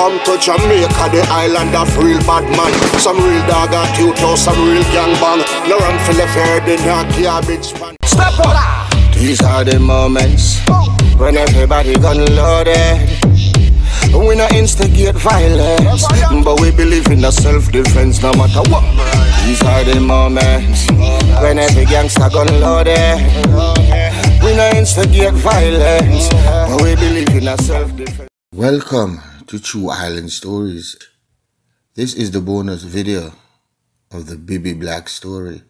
Come to Jamaica, the island of real bad man. Some real dog at you, to some real gang bang. No run for the fair, the bitch man. Step up! These are the moments when everybody gone loaded. We not instigate violence, but we believe in the self-defense no matter what. These are the moments when every gangster gone loaded. We not instigate violence, but we believe in the self-defense. Welcome to True Island Stories. This is the bonus video of the Bibi Black story.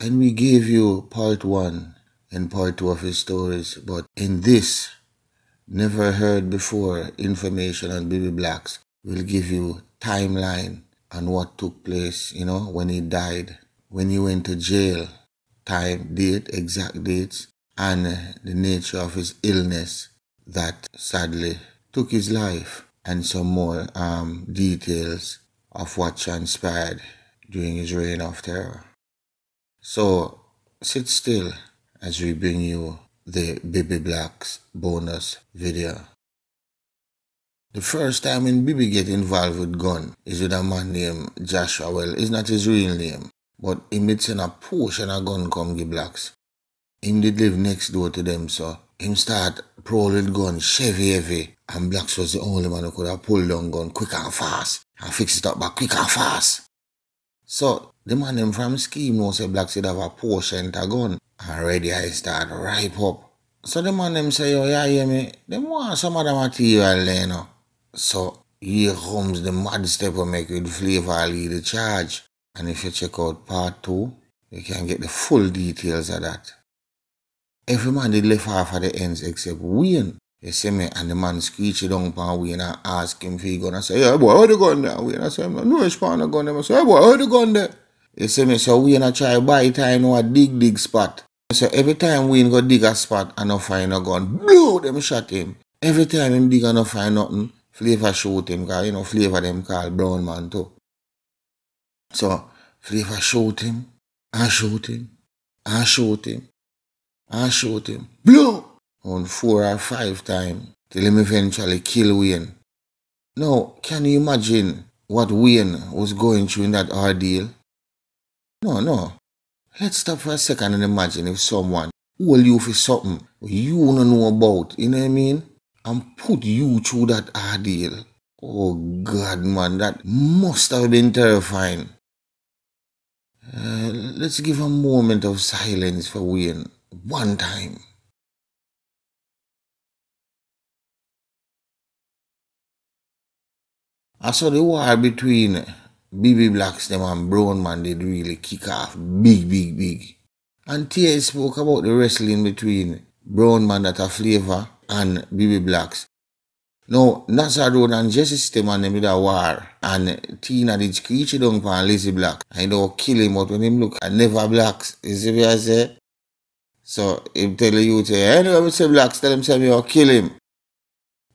And we gave you part 1 and part 2 of his stories, but in this never heard before information on Bibi Blacks we will give you timeline on what took place, you know, when he died, when he went to jail, time, date, exact dates, and the nature of his illness that sadly took his life and some more um, details of what transpired during his reign of terror. So sit still as we bring you the Baby Blacks bonus video. The first time when Bibi get involved with gun is with a man named Joshua. Well, it's not his real name, but he meets in a push and a gun come the blacks. Him did live next door to them, so him start prowl gun, Chevy heavy, and Blacks was the only man who could have pulled down gun quick and fast and fix it up back quick and fast. So the man them from scheme knows say Blacks he'd have a portion to gun already I start ripe up. So the man them say, oh yeah, hear me, them want some of material there, you know. So here comes the mad step of make with flavor lead the charge. And if you check out part two, you can get the full details of that. Every man did left half of the ends except Wayne. They see me and the man screeched down upon way and I ask him for a gun. I say, yeah boy, how the gun there? Way. And I say, no, it's on the gun there. I say, "Hey, boy, how the gun there? They see me, so we and I try buy time now a dig dig spot. So every time we go dig a spot and no find a gun, blow them shot him. Every time him dig and no find nothing, Flavor shoot him, because you know Flavor them call brown man too. So Flavor shoot him, I shoot him, I shoot him, I shoot him, blow! on four or five times till him eventually kill Wayne. Now, can you imagine what Wayne was going through in that ordeal? No, no. Let's stop for a second and imagine if someone hold you for something you don't know about, you know what I mean? And put you through that ordeal. Oh God, man, that must have been terrifying. Uh, let's give a moment of silence for Wayne, one time. I saw the war between BB Blacks them and Brown Man did really kick off big, big, big. And Tia spoke about the wrestling between Brown Man that a flavor and BB Blacks. Now, Nazar Road and Jesse and them did a war and Tina did screech down upon Lizzie Black. I don't kill him but when him look at never blacks. You see what I say? So him tell you to anyway we say blacks tell him say me I'll kill him.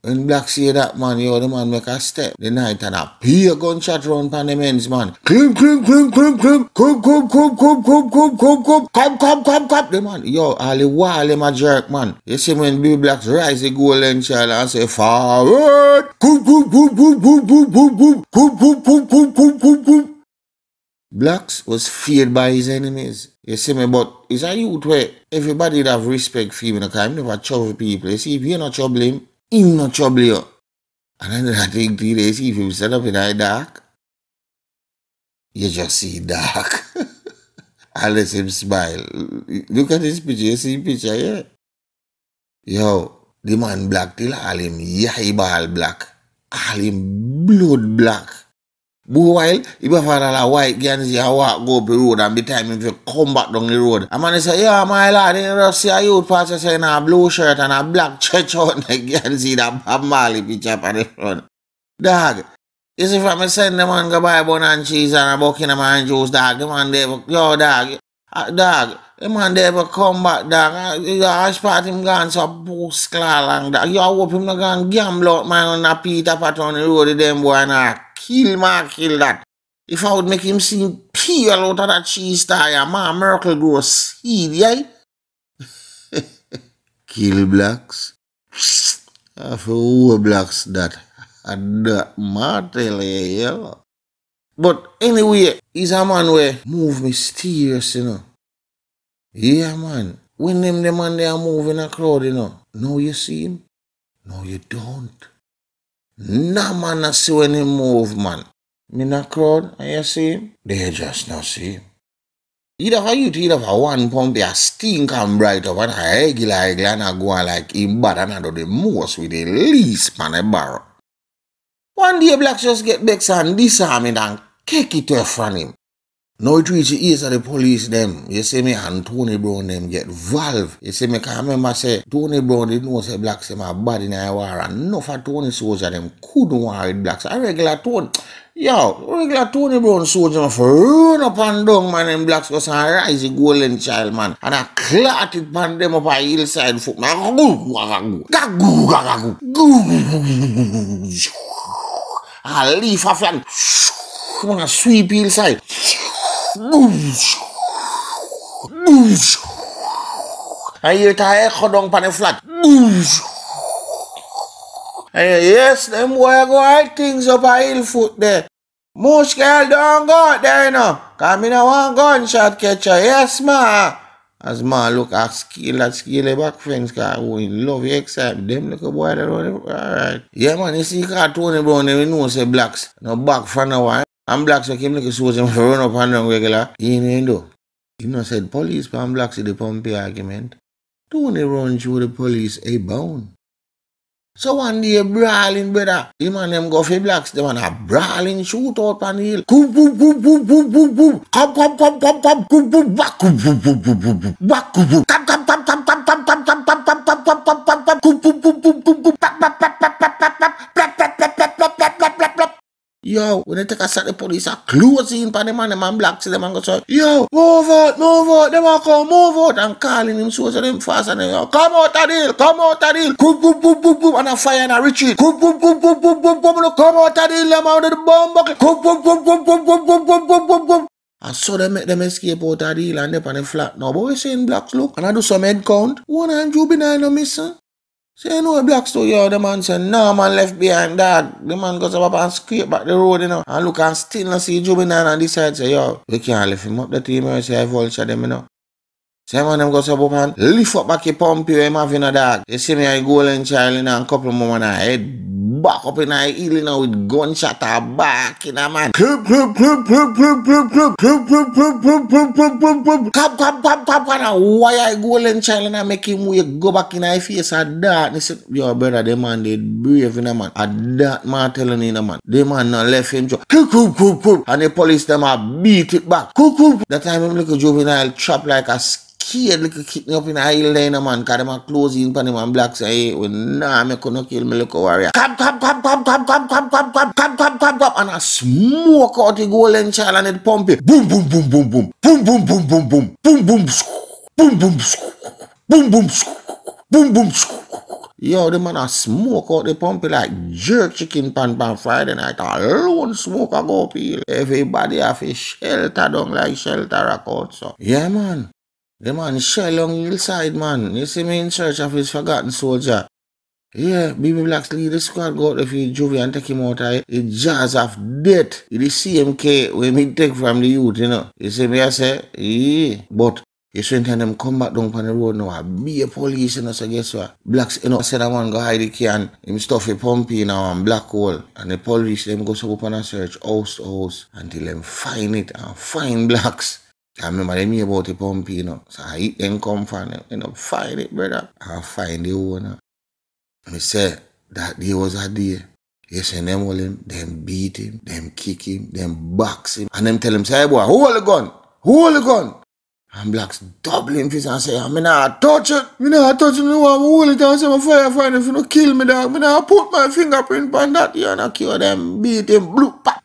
When Black see that man, yo, the man make a step the night and a peer gunshot round pan the men's man. Clim, clim, clim, clim, clim, come, come, come, come, come, come, come, come, come, come, come, come, the man. Yo, all the wall, him a jerk, man. You see when B Blacks rise the golden child and say, forward, come, come, come, come, come, come, come, come, come, come, come, come, come, come, come. Blacks was feared by his enemies. You see me, but it's a youth where everybody have respect for him, because I'm never chop people. You see, if you're not troubling him, I think three days, if you set up in I dark, you just see dark. Unless him smile. Look at this picture, you see picture, yeah? Yo, the man black till all him yai ball black. All him blood black. Meanwhile, if you find a white guy and see how walk go up the road and by the time if you come back down the road, a man say, yeah, my lad, you just see a youth pastor saying a blue shirt and a black church out there and see that Bob Marley picture up at the front. Dog, you see from me send the man go buy a bun and cheese and a bucket of man juice, dog, the man there, yo, dog, uh, dog, the man they ever come back dog. You hash part him gone so boost claw long dog. You hope him not gone gamble out man on a Peter Pat on the road them boy and kill man kill that. If I would make him seem peel out of that cheese tire, man Merkel grow seed, yeah? kill blacks. Half blacks that and that martel yeah. But anyway, he's a man where move mysterious, you know. Yeah, man. When them, them man, they are moving a crowd, you know. No, you see him? No, you don't. Nah, man, I see when he move, man. Me in a crowd, and you see him? They just not see him. Either for you to either for one pump, they are stink and bright up and a regular eagle and a go on like him but and do the most with the least man a barrel. One day blacks just get back and disarm it and kick it away from him. Now it easy. the the police them. You see me and Tony Brown them get valve. You see me can remember say Tony Brown didn't know say blacks them are bad in the war and enough of Tony soldier them couldn't war with blacks. A regular Tony Yo, regular Tony Brown soldier man for run up and down man them blacks was and rise a golden child man and I clot it pan them up a hillside foot man. A leaf of and man a sweep hillside. And you tie a down pan the flat. And yes, them boy go hide things up a hill foot there. Most girl don't go there, you know. Come in a one gunshot catcher. Yes, ma. As ma look at skill at skill back friends, cause we love you except them little boy that run Alright. Yeah man, you see cartoon brown, you know say blacks. No back for no one. I'm black so I came looking so them for run up and down regular. He ain't do. He not said police and blacks in the pumpy argument. Don't they run through the police a bone. So one day brawling brother. Him and them go for blacks, the man a brawling shoot out on the hill. Coop boop boop boop boop boop boop. Come come come come come coop boop back coop boop boop boop boop boop. Back coop boop. Come come come come come come come come come come come come come come coop boop Yo, when they take a set the police are closing Pan the man, the man black see them and go say, Yo, move out, move out, them are come move out and calling him so so them fast and they go, Come out of deal, come out of deal, boop boop boop boop boop and a fire and a Richie, boop boop boop boop boop boop boop come out of deal, them out of the bomb bucket, boop boop boop boop boop boop boop boop boop boop boop I saw them make them escape out of the land up on the flat. Now, but boy, saying blacks, look, and I do some head count. One and you be nine, no missing. Say, you know, a black story, oh, the man said, no, man left behind that. The man goes up and scrape back the road, you know, and look and still not see Jubinan and decide, say, yo, we can't leave him up the team, I say, I vulture them, you know. Seman dem gwa seb upon. Lif up ak ye pompe wey ma vina dak. E si me ay go len chayli nan. Koppi mou man a. E bak opi nan. E ili nan. Wik gon chata bak. I nan man. Kip, kip, kip, kip, kip, kip. Kip, kip, kip, kip, kip, kip, kip. Kap, kap, kap, kap, kip. An a. Woy ay go len chayli nan. Mek im wey go bak in a ye fese. A dat. Ni se. Yo bèda de man de brave in a man. A dat man tel en e nan man. De man nan lef en cho. Kip, kip, kip, kip. scared little kidney up in a hill there, man, because them are closing upon him and black say, hey, well, nah, me could not kill me little warrior. Cab, cab, cab, cab, cab, cab, cab, cab, cab, cab, cab, cab, cab, and I smoke out the golden child and it pump it. Boom, boom, boom, boom, boom. Boom, boom, boom, boom, boom. Boom, boom, boom, boom, boom, boom, boom, boom, Boom, boom, boom, Yo, the man a smoke out the pump like jerk chicken pan pan Friday night alone smoke a go peel. Everybody have a shelter down like shelter a out, so. Yeah, man. The man shell long hillside, man. You see me in search of his forgotten soldier. Yeah, BB Blacks lead the squad go out if he Juvie and take him out of the jazz of death. It is CMK when we take from the youth, you know. You see me, I say, yeah. But you shouldn't have them come back down on the road now. Be a police, you know, so guess what? Blacks, you know, said I want go hide the key and him stuff a pumpy you now and black hole. And the police, them go so up on a search house to house until them find it and find blacks. I remember they me about the pump, you know. So I hit them come from them, you know, find it, brother. I find the owner. He said that day was a day. Yes, and them hold him, them beat him, them kick him, them box him. And them tell him, say, hey boy, who hold the gun? Who hold the gun? And blacks double him fist and say, I ah, mean, I touch it. I am not touch it. I'm hold it and say, my firefighter, if you don't kill me, dog. I mean, I put my fingerprint on that, you know, kill them, beat him, blue, pop.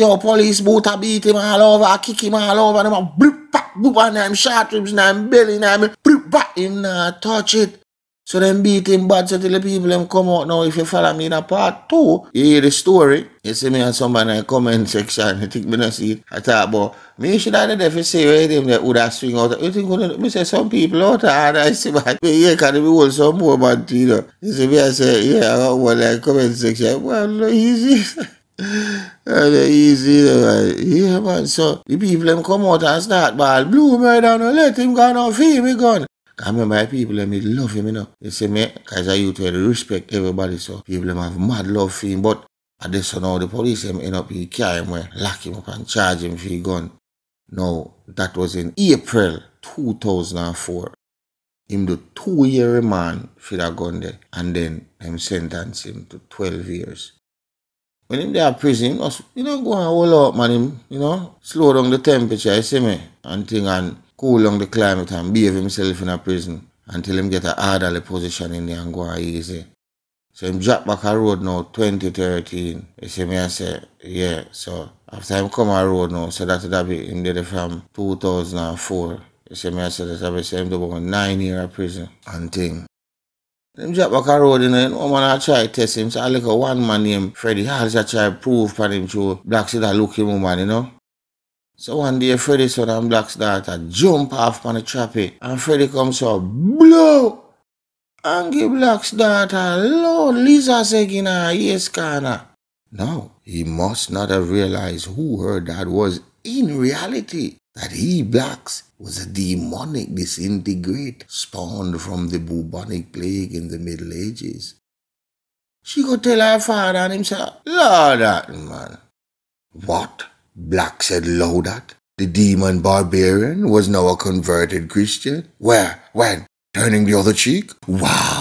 Yo, police boot a beat him all over, I kick him all over, and I'm a blip, pop, boop, and I'm shot ribs, and I'm belly, and I'm blip, pop, him nah touch it. So then beat him bad, so till the people them come out now, if you follow me in a part two, you hear the story, you see me and somebody in the comment section, you think me not see it, I talk about, me should have the if say where that would have swing out, you think, me say some people out there. I see, but yeah, can we hold some more, but you know, you see me, I say, yeah, I got one in the comment section, well, easy. Eh, they easy, right? Yeah, man. So the people them come out and start ball. Blue me down, let him go and feed me gun. I remember my people them they love him, you know. They say me, cause I used to respect everybody, so people them have mad love for him. But at this so the police them end up he carry him away, lock him up and charge him for he gun. Now that was in April 2004. Him do two year remand for that gun there and then them sentence him to 12 years when him there prison, you, you know, go and hold out, man, him, you know, slow down the temperature, you see me, and thing, and cool down the climate and behave himself in a prison until him get a orderly position in there and go easy. So him drop back a road now, 2013, you see me, I say, yeah, so after him come a road now, so that would be him there from 2004. You see me, I say, that's how I say him do nine year prison and thing. Them drop back a road, you know, eh, man I try test him. So I ah, look at one man named Freddy Harris I try prove for him through Black Star look him woman, you know. So one day Freddy saw them Black Star jump off on the trappy and Freddy comes up, blow! And give Black Star a loud Lisa again, yes, corner. Now, he must not have realized who her dad was in reality, that he blacks was a demonic disintegrate spawned from the bubonic plague in the Middle Ages. She could tell her father and himself, Lord that man. What? Black said Lord that? The demon barbarian was now a converted Christian? Where? When? Turning the other cheek? Wow!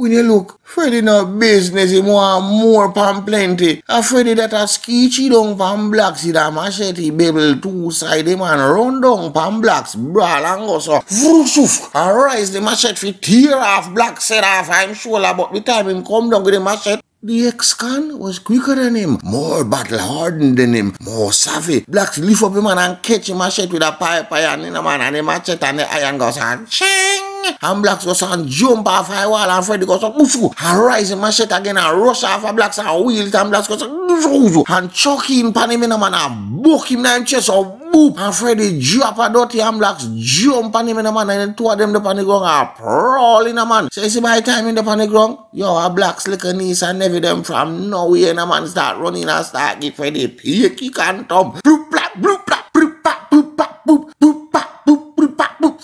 When you look, Freddy no business, him want more pan plenty. A Freddy that a sketchy down pan blacks, he da machete babel two-side him and run down pan blacks, brawl and go so, vroosoof, and rise the machete fi tear off black set off I'm sure about the time him come down with the machete. The ex-con was quicker than him, more battle-hardened than him, more savvy. Blacks lift up him and catch him machete with a pipe and in a man and the machete and the iron goes and ching! and blacks was on jump off high wall and Freddy goes up and rise in machete again and rush off a blacks and wheel it and blacks goes up and chuck him pan him in a man and book him down chest up boop and Freddy drop a dirty and blacks jump on him in a man and then two of them the pan the ground and prawl in a man so you see by time in the pan ground yo a blacks little niece and nephew them from nowhere in a man start running and start give Freddy pick kick and thumb bloop blap bloop blap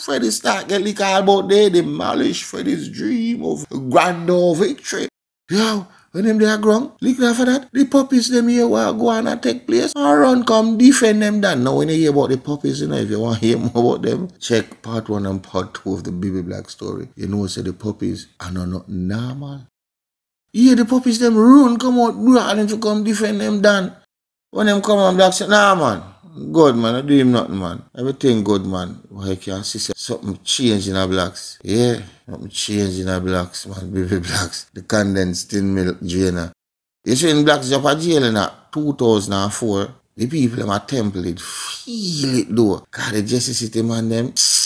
Freddie Stark get lick about there, demolish Freddie's dream of grandeur victory. Yo, when them they are grown, look after that, the puppies them here will go and take place Aaron run come defend them done. Now when you hear about the puppies, you know, if you want to hear more about them, check part one and part two of the Baby Black story. You know, say the puppies are not, not normal. Yeah, the puppies them run come out, do and them to come defend them done. When them come on, black say, nah man, Good man, I do him nothing man. Everything good man. Why you can see something change in our blacks. Yeah, something change in our blacks man, baby blacks. The condensed thin milk drainer. You see in blacks up a jail in 2004. The people in my temple, they feel it though. God, the Jesse City man them. Psst.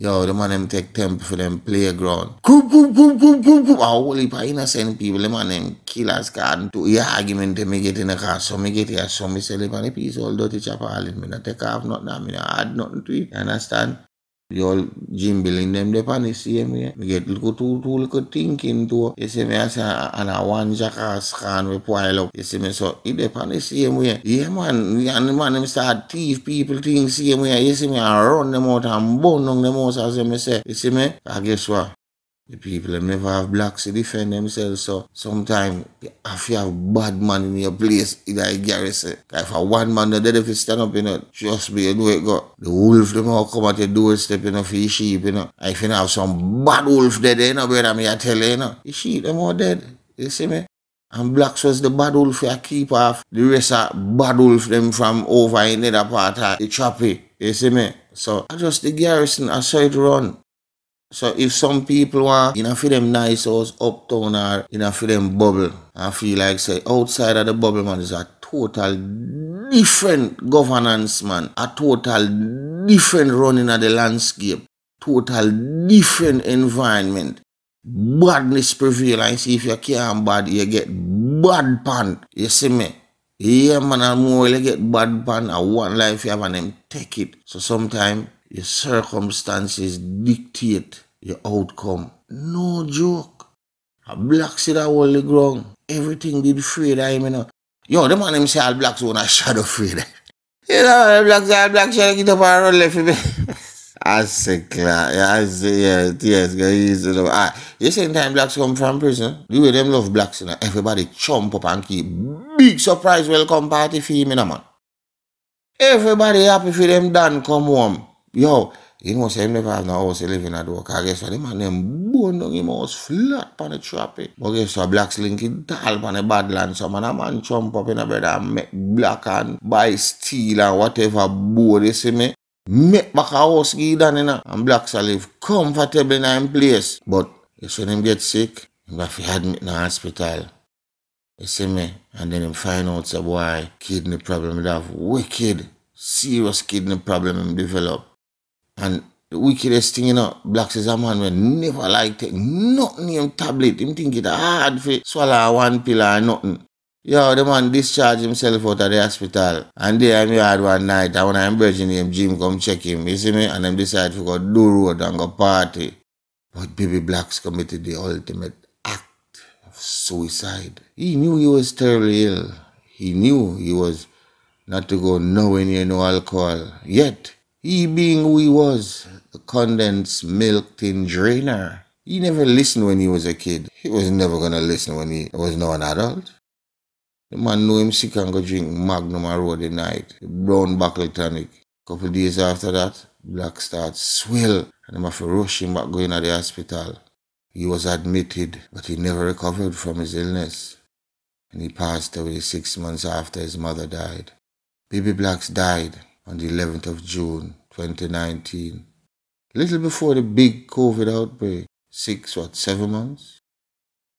Yo, the man them take temp for them playground. Boom, boom, boom, boom, boom, boom. A whole heap of innocent people, the man them killers can card. To hear argument, me get in the car. Some me get here, some me sell it, man. The piece all dirty chapel. Me not take off nothing, me not add nothing to it. You understand? Yo jimbiling dem depan e siye mwenye. Ni get liku tou, tou liku tinkin tou. E seme ase an a wan jaka skan we pwail up. E, e seme so e depan e siye mwenye. Ye man, yan man nem start thief people ting siye mwenye. E seme an run dem out an bon nong dem out ase me se. E seme, a geswa. The people them never have blacks to defend themselves. So sometimes if you have bad man in your place, either a garrison, if a one man that if you stand up, you know, trust me, you do it go. The wolf them all come at your doorstep, you know, for your sheep, you know. if you have some bad wolf dead, you know, brother, me I tell you, you know. Your sheep them all dead. You see me? And blacks was the bad wolf I keep off. The rest are bad wolf them from over in the other part of the choppy. You see me? So I just the garrison I saw it run. So if some people want, you know, feel them nice house uptown or, you know, feel them bubble I feel like, say, outside of the bubble, man, is a total different governance, man. A total different running of the landscape. Total different environment. Badness prevail I see if you can't bad, you get bad pan. You see me? Yeah, man, i more you get bad pan, I one life you have and them take it. So sometimes your circumstances dictate your outcome. No joke. A black see that wall the ground. Everything did free that him, you know. Yo, the man him say all blacks wanna shadow afraid. you know, all blacks, all blacks shadow get up and run left me. I say, class. Yeah, I say, yeah, yes, guys. You know, ah, you same time blacks come from prison. The way them love blacks, you know, everybody chomp up and keep big surprise welcome party for him, you know, man. Everybody happy for them done come home. Yo, in was hem never have no house living at work. I guess what him and them bone down him house flat on the trappy. But guess what black slinky tall on the badland. So man a man jump up in a bed and make black and buy steel and whatever board you see me. Make back a house gee down in a and blacks a live comfortable in a place. But guess when him get sick, him have to admit in the hospital. You see me? And then him find out say boy, kidney problem, he have wicked, serious kidney problem him develop. And the wickedest thing, you know, blacks is a man when never like take nothing him tablet. Him think it hard for swallow one pill or nothing. Yo, the man discharge himself out of the hospital. And there he had one night, and when I'm virgin him, Jim come check him, you see me? And then decide to go do road and go party. But baby blacks committed the ultimate act of suicide. He knew he was terribly ill. He knew he was not to go nowhere near no alcohol. Yet, he being who he was, the condensed milk tin drainer. He never listened when he was a kid. He was never gonna listen when he was now an adult. The man knew him sick and go drink Magnum and the night, the brown buckle tonic. Couple days after that, Black starts swell and the am have to rush him back going to the hospital. He was admitted, but he never recovered from his illness. And he passed away six months after his mother died. Baby Blacks died on the 11th of June 2019, little before the big COVID outbreak, six or seven months.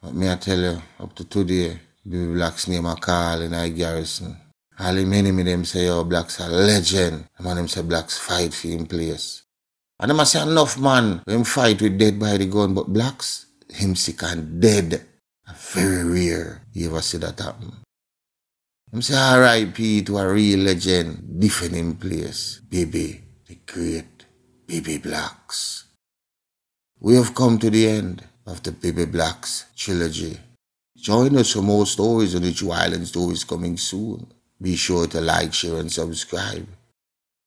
But may I tell you, up to today, baby blacks name a Carl and I Garrison. All the many of them say, "Oh, blacks are legend. The man them say blacks fight for him place. And them say enough man, him fight with dead by the gun, but blacks, him sick and dead. Very rare you ever see that happen. I'm saying RIP to a real legend, different place, baby, the great baby blacks. We have come to the end of the baby blacks trilogy. Join us for more stories on each island stories coming soon. Be sure to like, share and subscribe.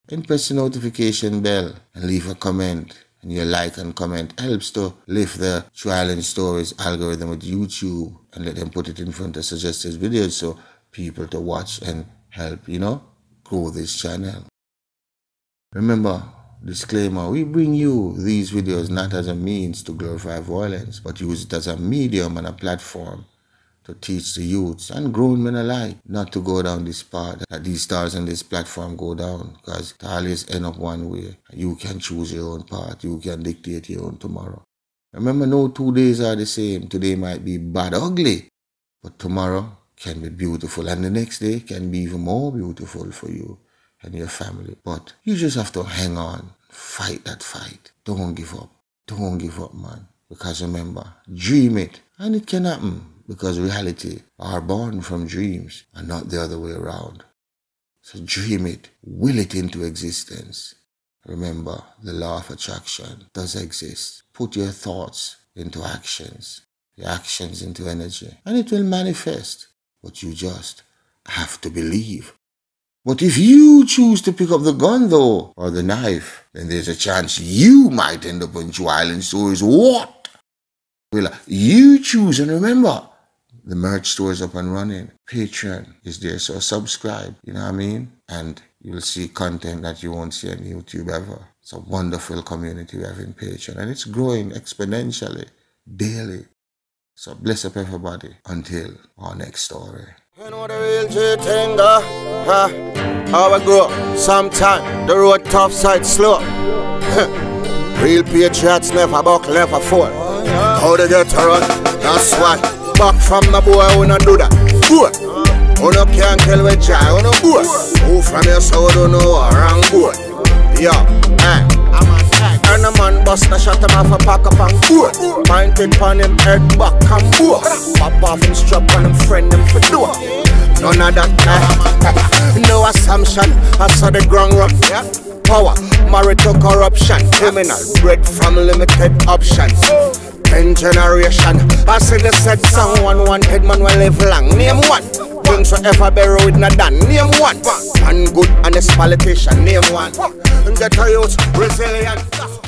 And press the notification bell and leave a comment. And your like and comment helps to lift the Trial Island Stories algorithm with YouTube and let them put it in front of suggested videos so people to watch and help, you know, grow this channel. Remember, disclaimer, we bring you these videos not as a means to glorify violence, but use it as a medium and a platform to teach the youths and grown men alike not to go down this path that these stars and this platform go down because it always end up one way. You can choose your own path. You can dictate your own tomorrow. Remember, no two days are the same. Today might be bad ugly, but tomorrow can be beautiful and the next day can be even more beautiful for you and your family. But you just have to hang on, fight that fight. Don't give up. Don't give up, man. Because remember, dream it and it can happen because reality are born from dreams and not the other way around. So dream it, will it into existence. Remember, the law of attraction does exist. Put your thoughts into actions, your actions into energy, and it will manifest but you just have to believe. But if you choose to pick up the gun, though, or the knife, then there's a chance you might end up on Jew Island. So is what? Well, you choose, and remember, the merch store is up and running. Patreon is there, so subscribe. You know what I mean? And you'll see content that you won't see on YouTube ever. It's a wonderful community we have in Patreon, and it's growing exponentially daily. So bless up everybody until our next story. You know the real g huh? How we grow, Sometimes the road tough side slow. real patriots never buck, never fall. How they get around, that's why. Back from the boy, we not do that. Boy, we no can't kill with joy, we no boy. Who from your soul don't know wrong boy? Yeah, eh. Turn a man bust a shot him off a pack up and four. Mind it on him head back and four. Pop off him strap on him friend him for door. None of that nah. No assumption, I saw the ground rock. Power, married to corruption. Criminal, bred from limited options. Ten generation, I see the said someone wanted man will live long. Name one. Things forever buried with not done. Name one. One good honest politician. Name one. Get a youth resilient.